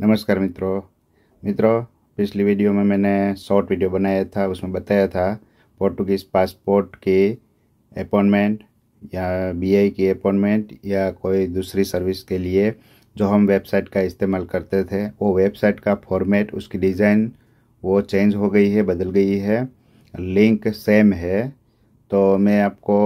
नमस्कार मित्रों मित्रों पिछली वीडियो में मैंने शॉर्ट वीडियो बनाया था उसमें बताया था पोर्टुगीज़ पासपोर्ट की अपॉइंटमेंट या बीआई की अपॉइंटमेंट या कोई दूसरी सर्विस के लिए जो हम वेबसाइट का इस्तेमाल करते थे वो वेबसाइट का फॉर्मेट उसकी डिज़ाइन वो चेंज हो गई है बदल गई है लिंक सेम है तो मैं आपको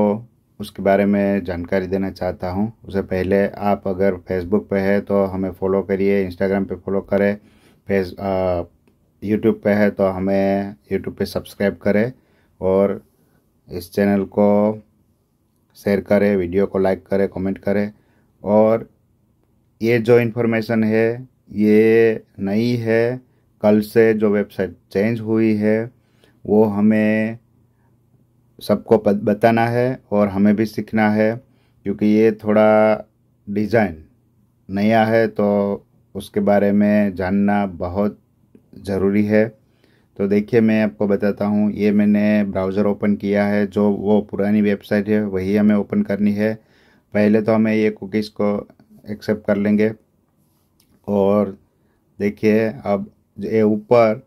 उसके बारे में जानकारी देना चाहता हूँ उससे पहले आप अगर फेसबुक पे है तो हमें फॉलो करिए इंस्टाग्राम पे फॉलो करें फेस यूट्यूब पे है तो हमें यूट्यूब पे सब्सक्राइब करें और इस चैनल को शेयर करें वीडियो को लाइक करें कमेंट करें और ये जो इन्फॉर्मेशन है ये नई है कल से जो वेबसाइट चेंज हुई है वो हमें सबको बताना है और हमें भी सीखना है क्योंकि ये थोड़ा डिज़ाइन नया है तो उसके बारे में जानना बहुत ज़रूरी है तो देखिए मैं आपको बताता हूँ ये मैंने ब्राउज़र ओपन किया है जो वो पुरानी वेबसाइट है वही हमें ओपन करनी है पहले तो हमें ये कुकीज़ को एक्सेप्ट कर लेंगे और देखिए अब ये ऊपर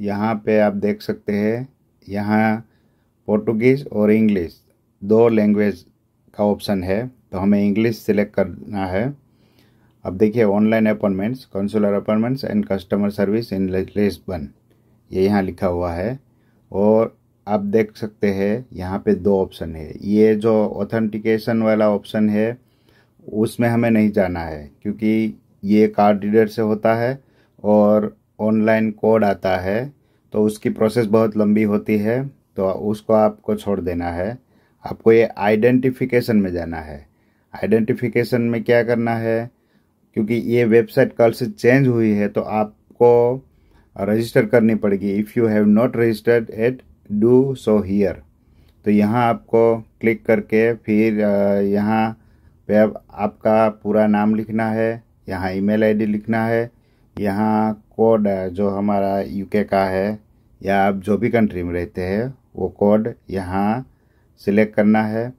यहाँ पे आप देख सकते हैं यहाँ पोर्टुगीज़ और इंग्लिश दो लैंग्वेज का ऑप्शन है तो हमें इंग्लिश सिलेक्ट करना है अब देखिए online appointments consular appointments and customer service in Lisbon ये यहाँ लिखा हुआ है और आप देख सकते हैं यहाँ पे दो ऑप्शन है ये जो ऑथेंटिकेशन वाला ऑप्शन है उसमें हमें नहीं जाना है क्योंकि ये कार्ड रीडर से होता है और ऑनलाइन कोड आता है तो उसकी प्रोसेस बहुत लंबी होती है तो उसको आपको छोड़ देना है आपको ये आइडेंटिफिकेशन में जाना है आइडेंटिफिकेशन में क्या करना है क्योंकि ये वेबसाइट कल से चेंज हुई है तो आपको रजिस्टर करनी पड़ेगी if you have not registered yet do so here तो यहाँ आपको क्लिक करके फिर यहाँ पे आप, आपका पूरा नाम लिखना है यहाँ ईमेल आईडी लिखना है यहाँ कोड जो हमारा यूके का है या आप जो भी कंट्री में रहते हैं वो कोड यहाँ सिलेक्ट करना है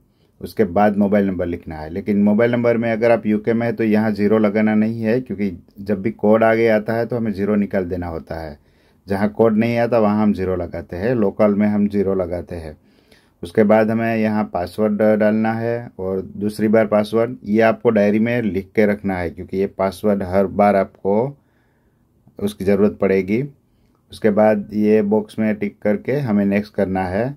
उसके बाद मोबाइल नंबर लिखना है लेकिन मोबाइल नंबर में अगर आप यूके में है तो यहाँ ज़ीरो लगाना नहीं है क्योंकि जब भी कोड आगे आता है तो हमें ज़ीरो निकाल देना होता है जहाँ कोड नहीं आता वहाँ हम ज़ीरो लगाते हैं लोकल में हम ज़ीरो लगाते हैं उसके बाद हमें यहाँ पासवर्ड डालना है और दूसरी बार पासवर्ड ये आपको डायरी में लिख के रखना है क्योंकि ये पासवर्ड हर बार आपको उसकी ज़रूरत पड़ेगी उसके बाद ये बॉक्स में टिक करके हमें नेक्स्ट करना है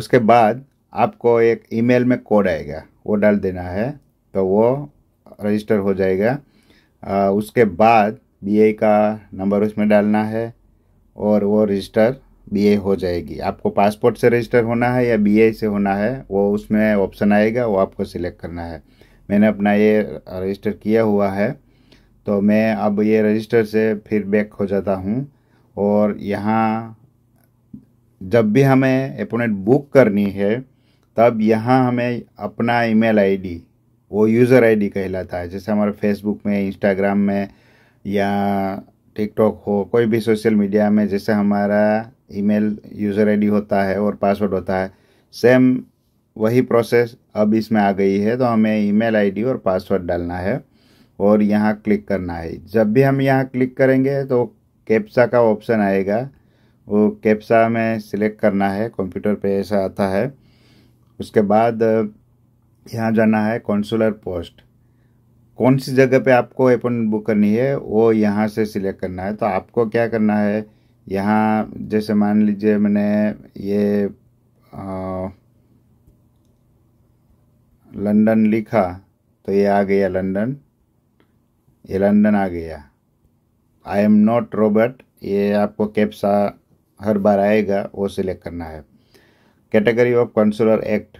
उसके बाद आपको एक ईमेल में कोड आएगा वो डाल देना है तो वो रजिस्टर हो जाएगा आ, उसके बाद बीए का नंबर उसमें डालना है और वो रजिस्टर बीए हो जाएगी आपको पासपोर्ट से रजिस्टर होना है या बीए से होना है वो उसमें ऑप्शन आएगा वो आपको सिलेक्ट करना है मैंने अपना ये रजिस्टर किया हुआ है तो मैं अब ये रजिस्टर से फिर बैक हो जाता हूँ और यहाँ जब भी हमें अपॉइंटमेंट बुक करनी है तब यहाँ हमें अपना ईमेल आईडी वो यूज़र आईडी कहलाता है जैसे हमारे फेसबुक में इंस्टाग्राम में या टिकटॉक हो कोई भी सोशल मीडिया में जैसे हमारा ईमेल यूज़र आईडी होता है और पासवर्ड होता है सेम वही प्रोसेस अब इसमें आ गई है तो हमें ईमेल आईडी और पासवर्ड डालना है और यहाँ क्लिक करना है जब भी हम यहाँ क्लिक करेंगे तो कैप्सा का ऑप्शन आएगा वो कैप्सा में सिलेक्ट करना है कंप्यूटर पे ऐसा आता है उसके बाद यहाँ जाना है कौनसुलर पोस्ट कौन सी जगह पे आपको अपॉइंटमेंट बुक करनी है वो यहाँ से सिलेक्ट करना है तो आपको क्या करना है यहाँ जैसे मान लीजिए मैंने ये लंदन लिखा तो ये आ गया लंदन ये लंदन आ गया आई एम नॉट रॉबर्ट ये आपको कैप्सा हर बार आएगा वो सिलेक्ट करना है कैटेगरी ऑफ कंसुलर एक्ट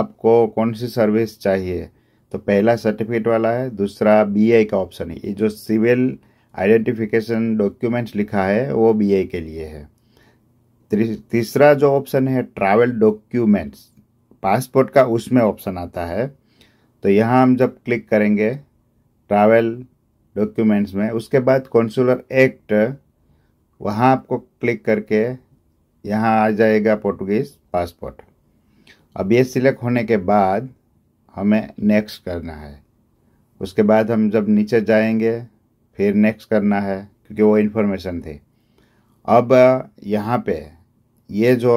आपको कौन सी सर्विस चाहिए तो पहला सर्टिफिकेट वाला है दूसरा बीआई का ऑप्शन है ये जो सिविल आइडेंटिफिकेशन डॉक्यूमेंट्स लिखा है वो बीआई के लिए है तीसरा जो ऑप्शन है ट्रैवल डॉक्यूमेंट्स पासपोर्ट का उसमें ऑप्शन आता है तो यहाँ हम जब क्लिक करेंगे ट्रैवल डॉक्यूमेंट्स में उसके बाद कौंसुलर एक्ट वहाँ आपको क्लिक करके यहाँ आ जाएगा पोर्टुगीज़ पासपोर्ट अब ये सिलेक्ट होने के बाद हमें नेक्स्ट करना है उसके बाद हम जब नीचे जाएंगे फिर नेक्स्ट करना है क्योंकि वो इन्फॉर्मेशन थी अब यहाँ पे ये जो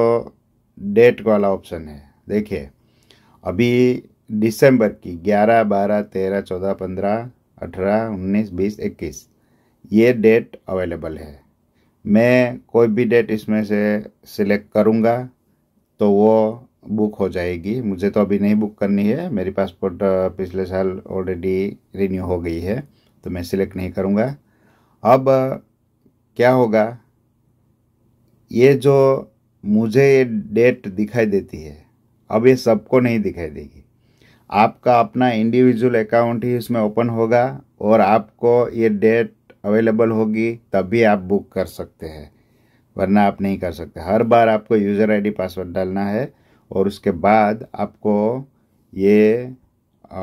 डेट वाला ऑप्शन है देखिए अभी दिसंबर की ग्यारह बारह तेरह चौदह पंद्रह अठारह उन्नीस बीस इक्कीस ये डेट अवेलेबल है मैं कोई भी डेट इसमें से सिलेक्ट करूँगा तो वो बुक हो जाएगी मुझे तो अभी नहीं बुक करनी है मेरी पासपोर्ट पिछले साल ऑलरेडी रिन्यू हो गई है तो मैं सिलेक्ट नहीं करूँगा अब क्या होगा ये जो मुझे ये डेट दिखाई देती है अब ये सबको नहीं दिखाई देगी आपका अपना इंडिविजुअल अकाउंट ही इसमें ओपन होगा और आपको ये डेट अवेलेबल होगी तभी आप बुक कर सकते हैं वरना आप नहीं कर सकते हर बार आपको यूज़र आईडी पासवर्ड डालना है और उसके बाद आपको ये आ,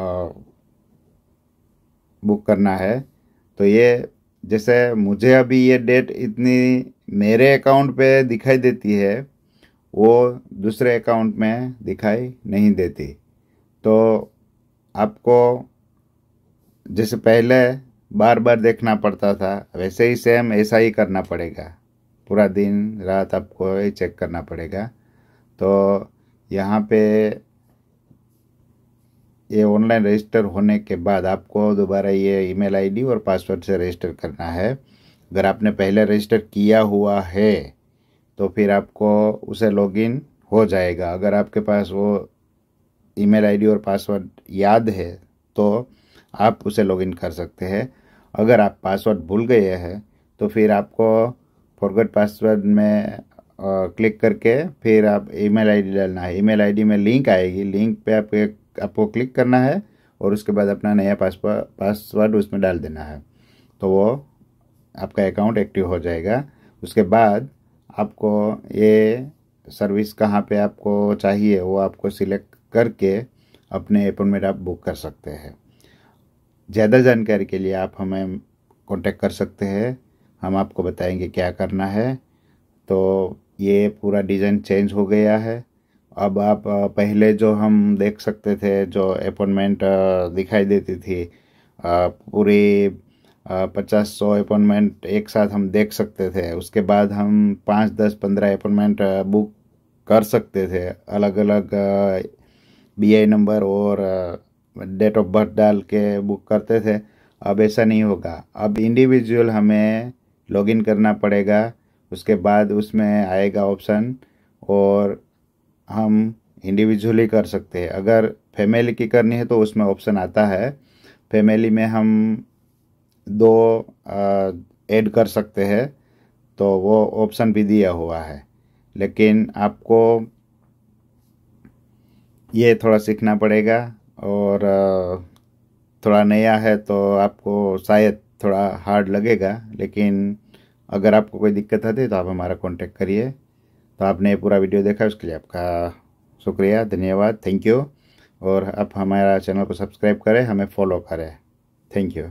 बुक करना है तो ये जैसे मुझे अभी ये डेट इतनी मेरे अकाउंट पे दिखाई देती है वो दूसरे अकाउंट में दिखाई नहीं देती तो आपको जैसे पहले बार बार देखना पड़ता था वैसे ही सेम ऐसा ही करना पड़ेगा पूरा दिन रात आपको ये चेक करना पड़ेगा तो यहाँ पे ये ऑनलाइन रजिस्टर होने के बाद आपको दोबारा ये ईमेल आईडी और पासवर्ड से रजिस्टर करना है अगर आपने पहले रजिस्टर किया हुआ है तो फिर आपको उसे लॉगिन हो जाएगा अगर आपके पास वो ईमेल आईडी और पासवर्ड याद है तो आप उसे लॉगिन कर सकते हैं अगर आप पासवर्ड भूल गए हैं तो फिर आपको फॉरगेट पासवर्ड में क्लिक करके फिर आप ईमेल आईडी डालना है ईमेल आईडी में लिंक आएगी लिंक पे आपके आपको क्लिक करना है और उसके बाद अपना नया पासवर्ड पासवर्ड उसमें डाल देना है तो वो आपका अकाउंट एक्टिव हो जाएगा उसके बाद आपको ये सर्विस कहाँ पे आपको चाहिए वो आपको सिलेक्ट करके अपने अपॉइंटमेंट आप बुक कर सकते हैं ज़्यादा जानकारी के लिए आप हमें कांटेक्ट कर सकते हैं हम आपको बताएंगे क्या करना है तो ये पूरा डिज़ाइन चेंज हो गया है अब आप पहले जो हम देख सकते थे जो अपॉइंटमेंट दिखाई देती थी पूरी पचास सौ अपॉइंटमेंट एक साथ हम देख सकते थे उसके बाद हम पाँच दस पंद्रह अपॉइंटमेंट बुक कर सकते थे अलग अलग बीआई नंबर और डेट ऑफ बर्थ डाल के बुक करते थे अब ऐसा नहीं होगा अब इंडिविजुअल हमें लॉगिन करना पड़ेगा उसके बाद उसमें आएगा ऑप्शन और हम इंडिविजुअली कर सकते हैं अगर फैमिली की करनी है तो उसमें ऑप्शन आता है फैमिली में हम दो ऐड कर सकते हैं तो वो ऑप्शन भी दिया हुआ है लेकिन आपको ये थोड़ा सीखना पड़ेगा और थोड़ा नया है तो आपको शायद थोड़ा हार्ड लगेगा लेकिन अगर आपको कोई दिक्कत आती है तो आप हमारा कांटेक्ट करिए तो आपने पूरा वीडियो देखा उसके लिए आपका शुक्रिया धन्यवाद थैंक यू और आप हमारा चैनल को सब्सक्राइब करें हमें फॉलो करें थैंक यू